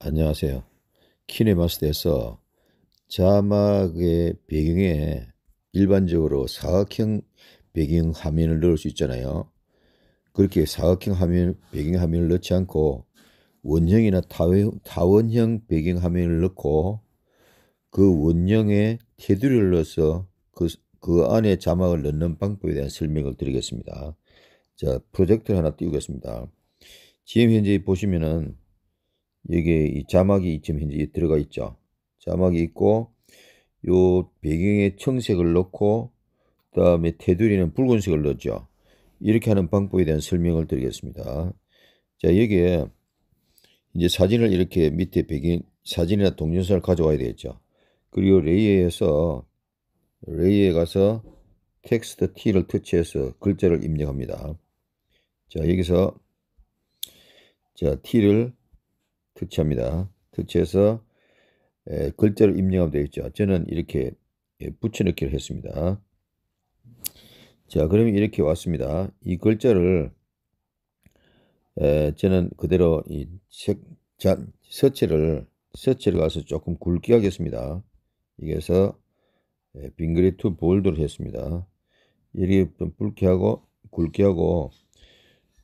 안녕하세요. 키네마스터에서 자막의 배경에 일반적으로 사각형 배경 화면을 넣을 수 있잖아요. 그렇게 사각형 화면, 배경 화면을 넣지 않고 원형이나 타원형 배경 화면을 넣고 그 원형에 테두리를 넣어서 그, 그 안에 자막을 넣는 방법에 대한 설명을 드리겠습니다. 자, 프로젝트를 하나 띄우겠습니다. 지금 현재 보시면은 여기에 이 자막이 지금 현재 들어가 있죠. 자막이 있고 요 배경에 청색을 넣고 그 다음에 테두리는 붉은색을 넣죠. 이렇게 하는 방법에 대한 설명을 드리겠습니다. 자 여기에 이제 사진을 이렇게 밑에 배경 사진이나 동영상을 가져와야 되겠죠. 그리고 레이에서 레이에 가서 텍스트 T를 터치해서 글자를 입력합니다. 자, 여기서 자, t를 터치합니다. 터치해서 에, 글자를 입력하면 되겠죠. 저는 이렇게 예, 붙여넣기를 했습니다. 자, 그러면 이렇게 왔습니다. 이 글자를 에, 저는 그대로 이 색, 자, 서체를 서체를 가서 조금 굵게 하겠습니다. 여기서 빙그레 투 볼드를 했습니다. 이렇게 좀 붉게 하고 굵게 하고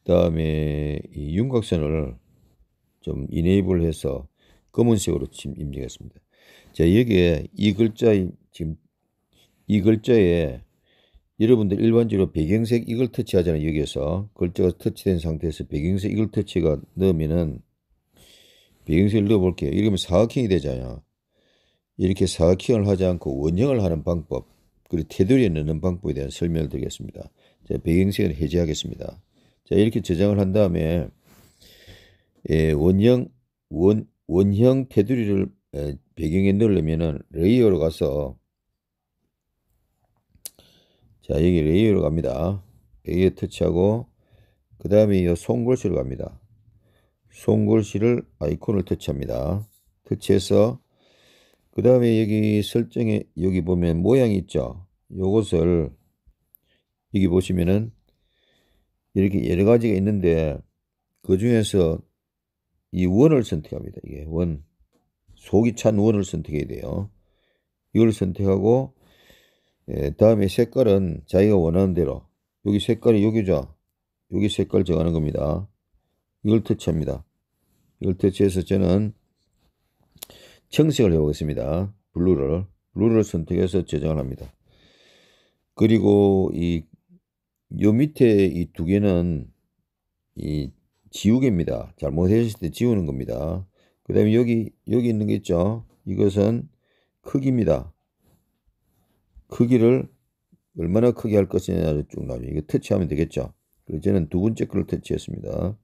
그 다음에 이 윤곽선을 좀 이네이블 해서 검은색으로 지금 입력했습니다. 자, 여기에 이글자 지금 이 글자에 여러분들 일반적으로 배경색 이걸 터치하잖아요. 여기에서 글자가 터치된 상태에서 배경색 이걸 터치가 넣으면은 배경색을 넣어볼게요. 이러면 사각형이 되잖아요. 이렇게 사각형을 하지 않고 원형을 하는 방법 그리고 테두리에 넣는 방법에 대한 설명을 드리겠습니다. 자, 배경색을 해제하겠습니다. 자, 이렇게 저장을 한 다음에 예, 원형 원 원형 테두리를 예, 배경에 넣으려면은 레이어로 가서 자, 여기 레이어로 갑니다. 레이어 터치하고 그 다음에 이 손글씨로 갑니다. 손글씨를 아이콘을 터치합니다. 터치해서 그 다음에 여기 설정에 여기 보면 모양이 있죠. 요것을 여기 보시면은 이렇게 여러 가지가 있는데 그 중에서 이 원을 선택합니다. 이게 원. 속이 찬 원을 선택해야 돼요. 이걸 선택하고 예, 다음에 색깔은 자기가 원하는 대로 여기 색깔이 여기죠. 여기 색깔 정하는 겁니다. 이걸 터치합니다. 이걸 터치해서 저는 청색을 해보겠습니다. 블루를 블루를 선택해서 저장을 합니다. 그리고 이요 밑에 이 두 개는 이 지우개입니다. 잘못했을 때 지우는 겁니다. 그 다음에 여기, 여기 있는 게 있죠. 이것은 크기입니다. 크기를 얼마나 크게 할 것이냐를 쭉 나오죠. 이거 터치하면 되겠죠. 그래서 저는 두 번째 글을 터치했습니다.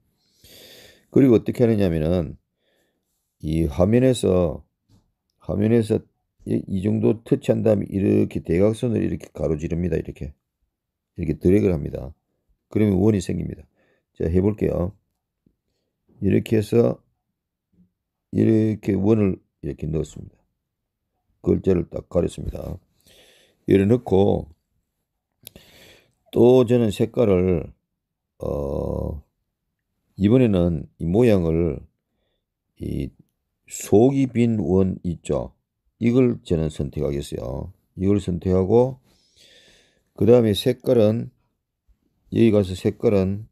그리고 어떻게 하느냐면은 이 화면에서 화면에서 이 정도 터치한 다음에 이렇게 대각선을 이렇게 가로지릅니다. 이렇게 이렇게 드래그를 합니다. 그러면 원이 생깁니다. 자, 해볼게요. 이렇게 해서 이렇게 원을 이렇게 넣었습니다. 글자를 딱 가렸습니다. 이렇게 넣고 또 저는 색깔을 어 이번에는 이 모양을 이 속이 빈 원 있죠. 이걸 저는 선택하겠어요. 이걸 선택하고 그 다음에 색깔은 여기 가서 색깔은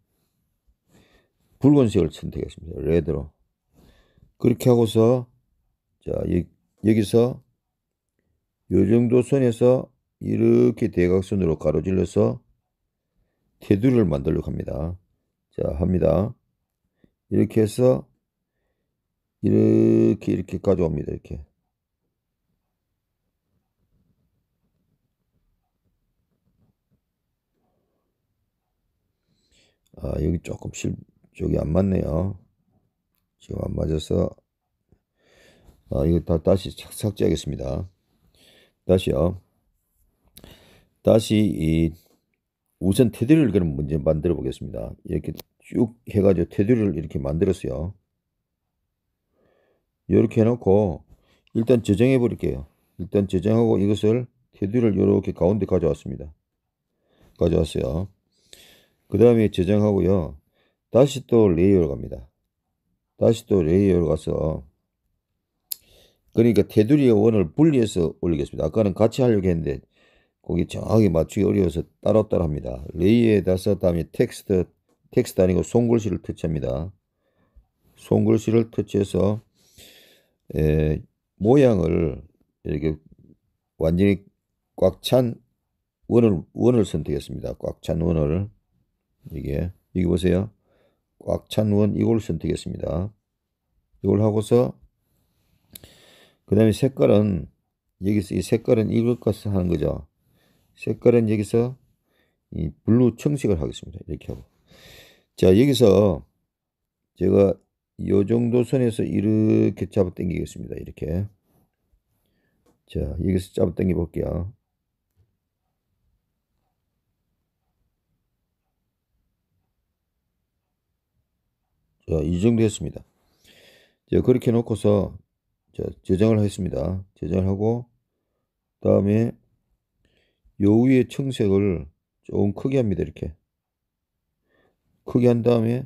붉은색을 선택했습니다. 레드로. 그렇게 하고서 자 여, 기서 요정도 선에서 이렇게 대각선으로 가로질러서 테두리를 만들려고 합니다. 자 합니다. 이렇게 해서 이렇게 이렇게 가져옵니다. 이렇게 아 여기 조금 실 여기 안 맞네요 지금 안 맞아서 아 이거 다 다시 삭제하겠습니다 다시요 다시 이 우선 테두리를 그럼 먼저 만들어 보겠습니다 이렇게 쭉 해가지고 테두리를 이렇게 만들었어요 이렇게 해놓고 일단 저장해 버릴게요 일단 저장하고 이것을 테두리를 이렇게 가운데 가져왔습니다 가져왔어요 그 다음에 저장하고요. 다시 또 레이어로 갑니다. 다시 또 레이어로 가서 그러니까 테두리의 원을 분리해서 올리겠습니다. 아까는 같이 하려고 했는데 거기 정확히 맞추기 어려워서 따로따로 합니다. 레이에다 어 썼다음에 텍스트 텍스트 아니고 손글씨를 터치합니다. 손글씨를 터치해서 에, 모양을 이렇게 완전히 꽉 찬 원을 원을 선택했습니다. 꽉 찬 원을 이게 여기 보세요. 꽉 찬 원 이걸 선택했습니다. 이걸 하고서 그 다음에 색깔은 여기서 이 색깔은 이것까서 하는 거죠. 색깔은 여기서 이 블루 청색을 하겠습니다. 이렇게 하고 자 여기서 제가 요 정도 선에서 이렇게 잡아 당기겠습니다. 이렇게 자 여기서 잡아 당겨 볼게요. 이 정도였습니다. 그렇게 놓고서 저장을 했습니다. 저장을 하고 다음에 요 위에 청색을 조금 크게 합니다. 이렇게 크게 한 다음에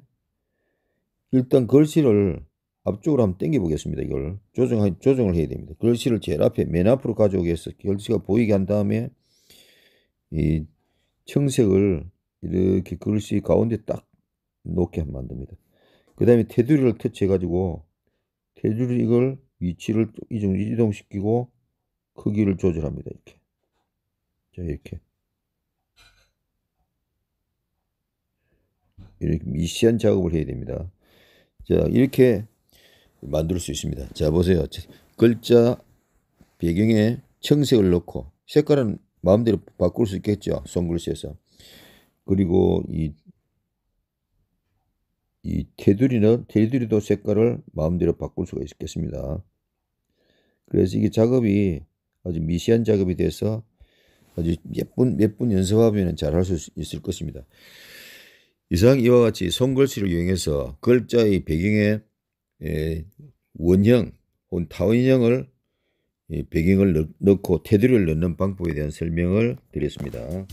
일단 글씨를 앞쪽으로 한번 당겨 보겠습니다. 이걸 조정 조정을 해야 됩니다. 글씨를 제일 앞에 맨 앞으로 가져오게 해서 글씨가 보이게 한 다음에 이 청색을 이렇게 글씨 가운데 딱 놓게 한번 만듭니다. 그 다음에 테두리를 터치해가지고 테두리 이걸 위치를 이동, 이동시키고 크기를 조절합니다. 이렇게. 자, 이렇게. 이렇게 미시한 작업을 해야 됩니다. 자, 이렇게 만들 수 있습니다. 자, 보세요. 글자 배경에 청색을 넣고 색깔은 마음대로 바꿀 수 있겠죠. 손글씨에서. 그리고 이이 테두리는 테두리도 색깔을 마음대로 바꿀 수가 있겠습니다. 그래서 이게 작업이 아주 미시한 작업이 돼서 아주 몇분 몇분 연습하면 잘할 수 있을 것입니다. 이상 이와 같이 손글씨를 이용해서 글자의 배경에 원형 혹은 타원형을 배경을 넣고 테두리를 넣는 방법에 대한 설명을 드렸습니다.